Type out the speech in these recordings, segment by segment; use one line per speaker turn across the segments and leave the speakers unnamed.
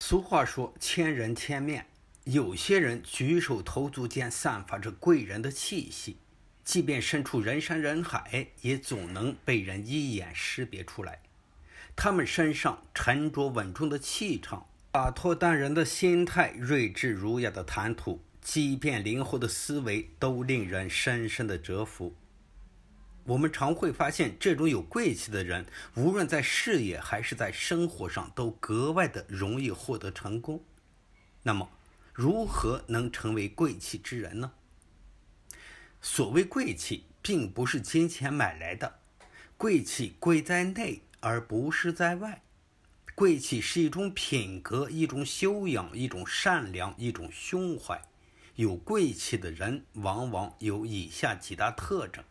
俗话说，千人千面。有些人举手投足间散发着贵人的气息，即便身处人山人海，也总能被人一眼识别出来。他们身上沉着稳重的气场、洒脱淡然的心态、睿智儒雅的谈吐、机变灵活的思维，都令人深深的折服。我们常会发现，这种有贵气的人，无论在事业还是在生活上，都格外的容易获得成功。那么，如何能成为贵气之人呢？所谓贵气，并不是金钱买来的，贵气贵在内，而不是在外。贵气是一种品格，一种修养，一种善良，一种胸怀。有贵气的人，往往有以下几大特征。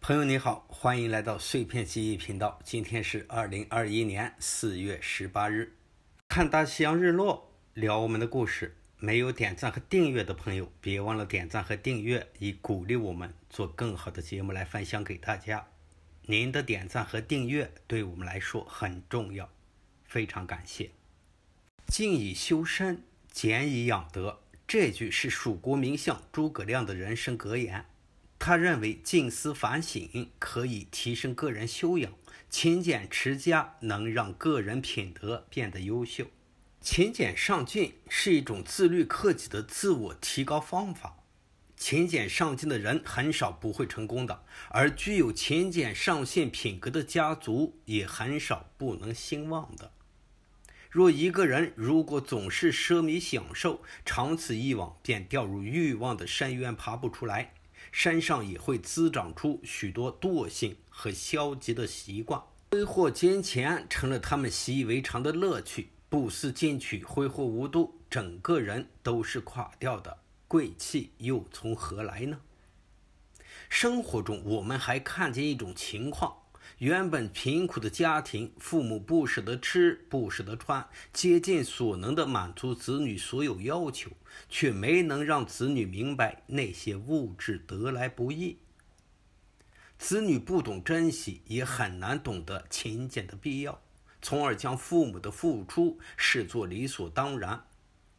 朋友你好，欢迎来到碎片记忆频道。今天是二零二一年四月十八日，看大西洋日落，聊我们的故事。没有点赞和订阅的朋友，别忘了点赞和订阅，以鼓励我们做更好的节目来分享给大家。您的点赞和订阅对我们来说很重要，非常感谢。静以修身，俭以养德，这句是蜀国名相诸葛亮的人生格言。他认为，静思反省可以提升个人修养，勤俭持家能让个人品德变得优秀。勤俭上进是一种自律克己的自我提高方法。勤俭上进的人很少不会成功的，而具有勤俭上进品格的家族也很少不能兴旺的。若一个人如果总是奢靡享受，长此以往便掉入欲望的深渊，爬不出来。山上也会滋长出许多惰性和消极的习惯，挥霍金钱成了他们习以为常的乐趣，不思进取，挥霍无度，整个人都是垮掉的，贵气又从何来呢？生活中，我们还看见一种情况。原本贫苦的家庭，父母不舍得吃，不舍得穿，竭尽所能的满足子女所有要求，却没能让子女明白那些物质得来不易。子女不懂珍惜，也很难懂得勤俭的必要，从而将父母的付出视作理所当然。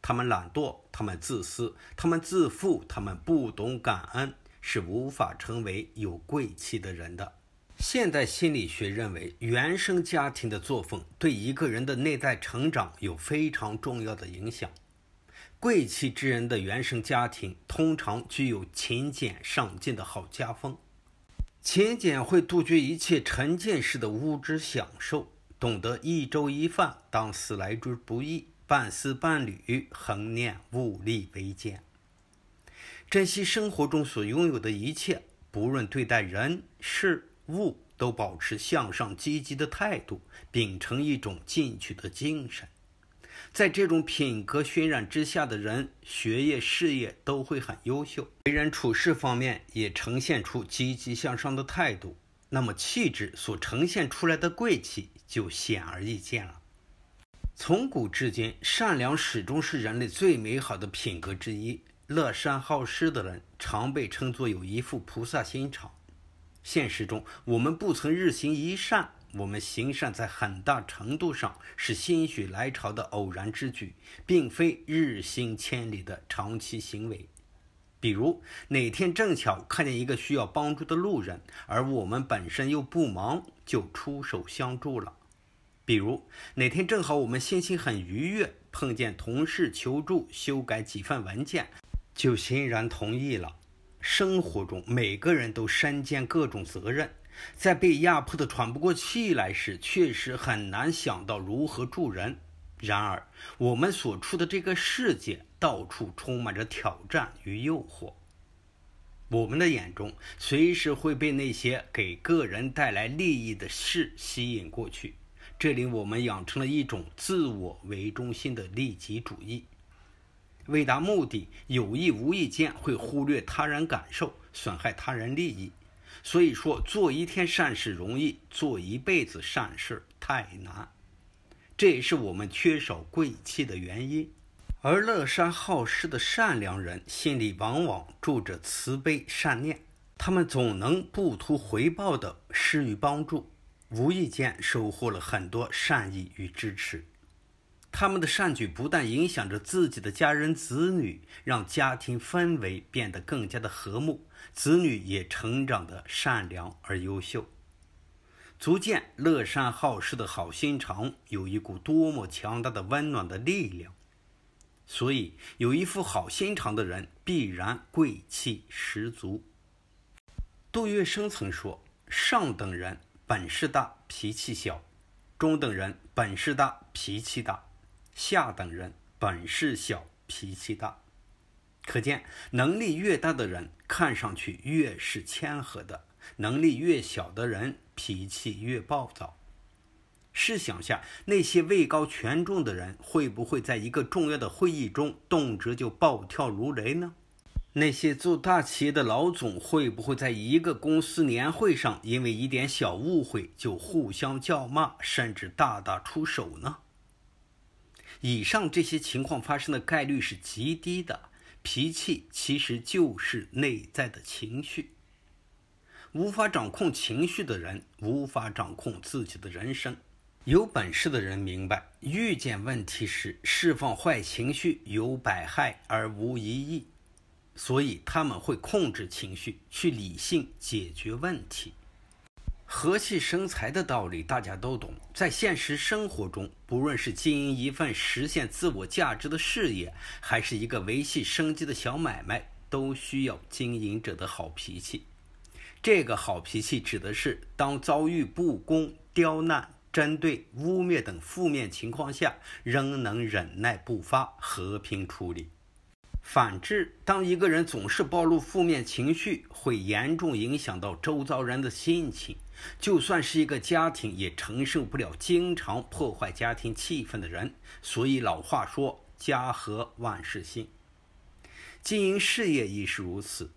他们懒惰，他们自私，他们自负，他们不懂感恩，是无法成为有贵气的人的。现代心理学认为，原生家庭的作风对一个人的内在成长有非常重要的影响。贵气之人的原生家庭通常具有勤俭上进的好家风。勤俭会杜绝一切沉浸式的物质享受，懂得一粥一饭当思来之不易，半丝半缕恒念物力维艰，珍惜生活中所拥有的一切，不论对待人事。物都保持向上积极的态度，秉承一种进取的精神，在这种品格熏染之下的人，学业事业都会很优秀，为人处事方面也呈现出积极向上的态度，那么气质所呈现出来的贵气就显而易见了。从古至今，善良始终是人类最美好的品格之一，乐善好施的人常被称作有一副菩萨心肠。现实中，我们不曾日行一善，我们行善在很大程度上是心血来潮的偶然之举，并非日行千里的长期行为。比如哪天正巧看见一个需要帮助的路人，而我们本身又不忙，就出手相助了；比如哪天正好我们心情很愉悦，碰见同事求助修改几份文件，就欣然同意了。生活中，每个人都身兼各种责任，在被压迫的喘不过气来时，确实很难想到如何助人。然而，我们所处的这个世界到处充满着挑战与诱惑，我们的眼中随时会被那些给个人带来利益的事吸引过去，这里我们养成了一种自我为中心的利己主义。为达目的，有意无意间会忽略他人感受，损害他人利益。所以说，做一天善事容易，做一辈子善事太难。这也是我们缺少贵气的原因。而乐善好施的善良人，心里往往住着慈悲善念，他们总能不图回报的施与帮助，无意间收获了很多善意与支持。他们的善举不但影响着自己的家人子女，让家庭氛围变得更加的和睦，子女也成长的善良而优秀，足见乐善好施的好心肠有一股多么强大的温暖的力量。所以，有一副好心肠的人必然贵气十足。杜月笙曾说：“上等人本事大，脾气小；中等人本事大，脾气大。”下等人本事小，脾气大。可见，能力越大的人，看上去越是谦和的；能力越小的人，脾气越暴躁。试想下，那些位高权重的人，会不会在一个重要的会议中，动辄就暴跳如雷呢？那些做大企业的老总，会不会在一个公司年会上，因为一点小误会就互相叫骂，甚至大打出手呢？以上这些情况发生的概率是极低的。脾气其实就是内在的情绪。无法掌控情绪的人，无法掌控自己的人生。有本事的人明白，遇见问题时释放坏情绪有百害而无一益，所以他们会控制情绪，去理性解决问题。和气生财的道理大家都懂，在现实生活中，不论是经营一份实现自我价值的事业，还是一个维系生计的小买卖，都需要经营者的好脾气。这个好脾气指的是，当遭遇不公、刁难、针对、污蔑等负面情况下，仍能忍耐不发，和平处理。反之，当一个人总是暴露负面情绪，会严重影响到周遭人的心情。就算是一个家庭，也承受不了经常破坏家庭气氛的人。所以老话说“家和万事兴”，经营事业亦是如此。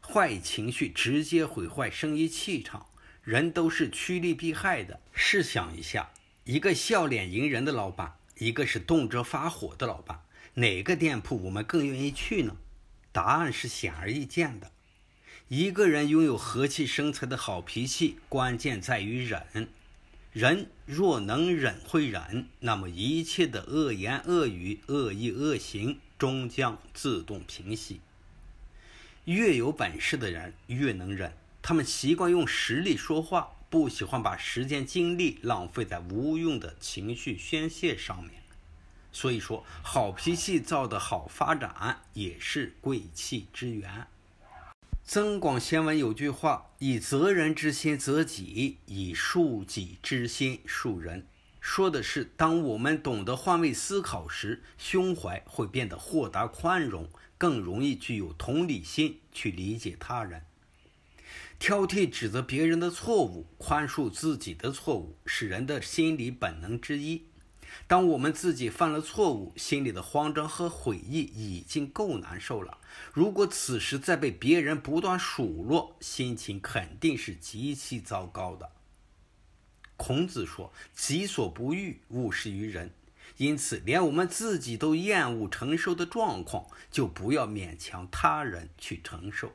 坏情绪直接毁坏生意气场。人都是趋利避害的。试想一下，一个笑脸迎人的老板，一个是动辄发火的老板。哪个店铺我们更愿意去呢？答案是显而易见的。一个人拥有和气生财的好脾气，关键在于忍。人若能忍会忍，那么一切的恶言恶语、恶意恶行，终将自动平息。越有本事的人越能忍，他们习惯用实力说话，不喜欢把时间精力浪费在无用的情绪宣泄上面。所以说，好脾气造的好发展，也是贵气之源。《增广贤文》有句话：“以责人之心责己，以恕己之心恕人。”说的是，当我们懂得换位思考时，胸怀会变得豁达宽容，更容易具有同理心去理解他人。挑剔指责别人的错误，宽恕自己的错误，是人的心理本能之一。当我们自己犯了错误，心里的慌张和悔意已经够难受了。如果此时再被别人不断数落，心情肯定是极其糟糕的。孔子说：“己所不欲，勿施于人。”因此，连我们自己都厌恶承受的状况，就不要勉强他人去承受。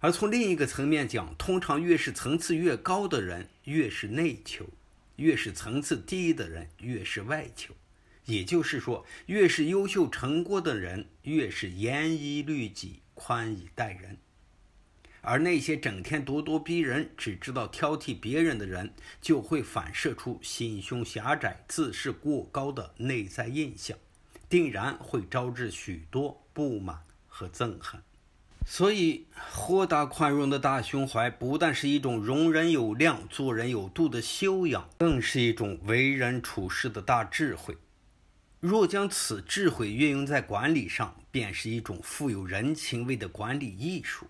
而从另一个层面讲，通常越是层次越高的人，越是内求。越是层次低的人，越是外求，也就是说，越是优秀成功的人，越是严以律己、宽以待人；而那些整天咄咄逼人、只知道挑剔别人的人，就会反射出心胸狭窄、自视过高的内在印象，定然会招致许多不满和憎恨。所以，豁达宽容的大胸怀，不但是一种容人有量、做人有度的修养，更是一种为人处事的大智慧。若将此智慧运用在管理上，便是一种富有人情味的管理艺术。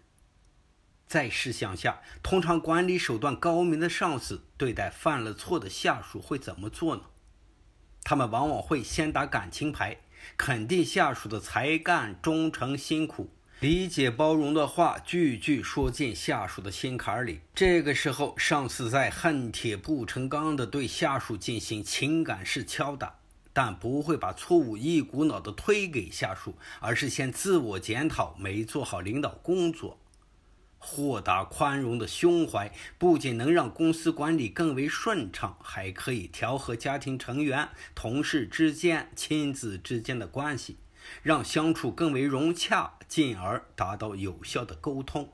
再试想下，通常管理手段高明的上司，对待犯了错的下属会怎么做呢？他们往往会先打感情牌，肯定下属的才干、忠诚、辛苦。理解包容的话，句句说进下属的心坎里。这个时候，上司在恨铁不成钢的对下属进行情感式敲打，但不会把错误一股脑的推给下属，而是先自我检讨没做好领导工作。豁达宽容的胸怀，不仅能让公司管理更为顺畅，还可以调和家庭成员、同事之间、亲子之间的关系。让相处更为融洽，进而达到有效的沟通。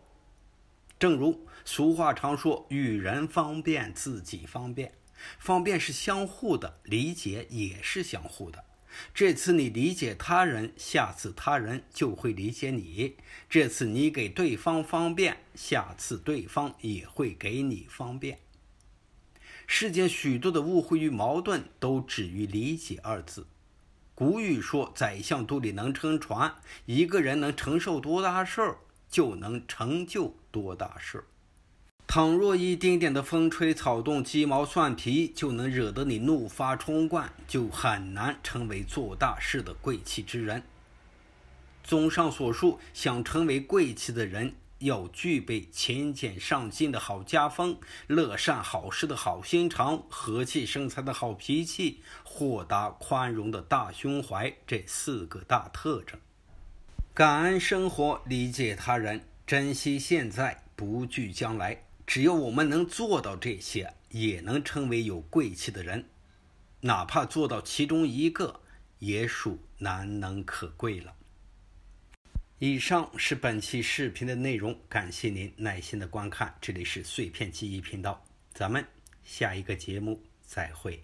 正如俗话常说：“与人方便，自己方便。方便是相互的，理解也是相互的。这次你理解他人，下次他人就会理解你；这次你给对方方便，下次对方也会给你方便。世间许多的误会与矛盾，都止于‘理解’二字。”古语说：“宰相肚里能撑船，一个人能承受多大事儿，就能成就多大事儿。倘若一丁点的风吹草动、鸡毛蒜皮就能惹得你怒发冲冠，就很难成为做大事的贵气之人。”综上所述，想成为贵气的人。要具备勤俭上进的好家风、乐善好施的好心肠、和气生财的好脾气、豁达宽容的大胸怀这四个大特征。感恩生活，理解他人，珍惜现在，不惧将来。只要我们能做到这些，也能成为有贵气的人。哪怕做到其中一个，也属难能可贵了。以上是本期视频的内容，感谢您耐心的观看。这里是碎片记忆频道，咱们下一个节目再会。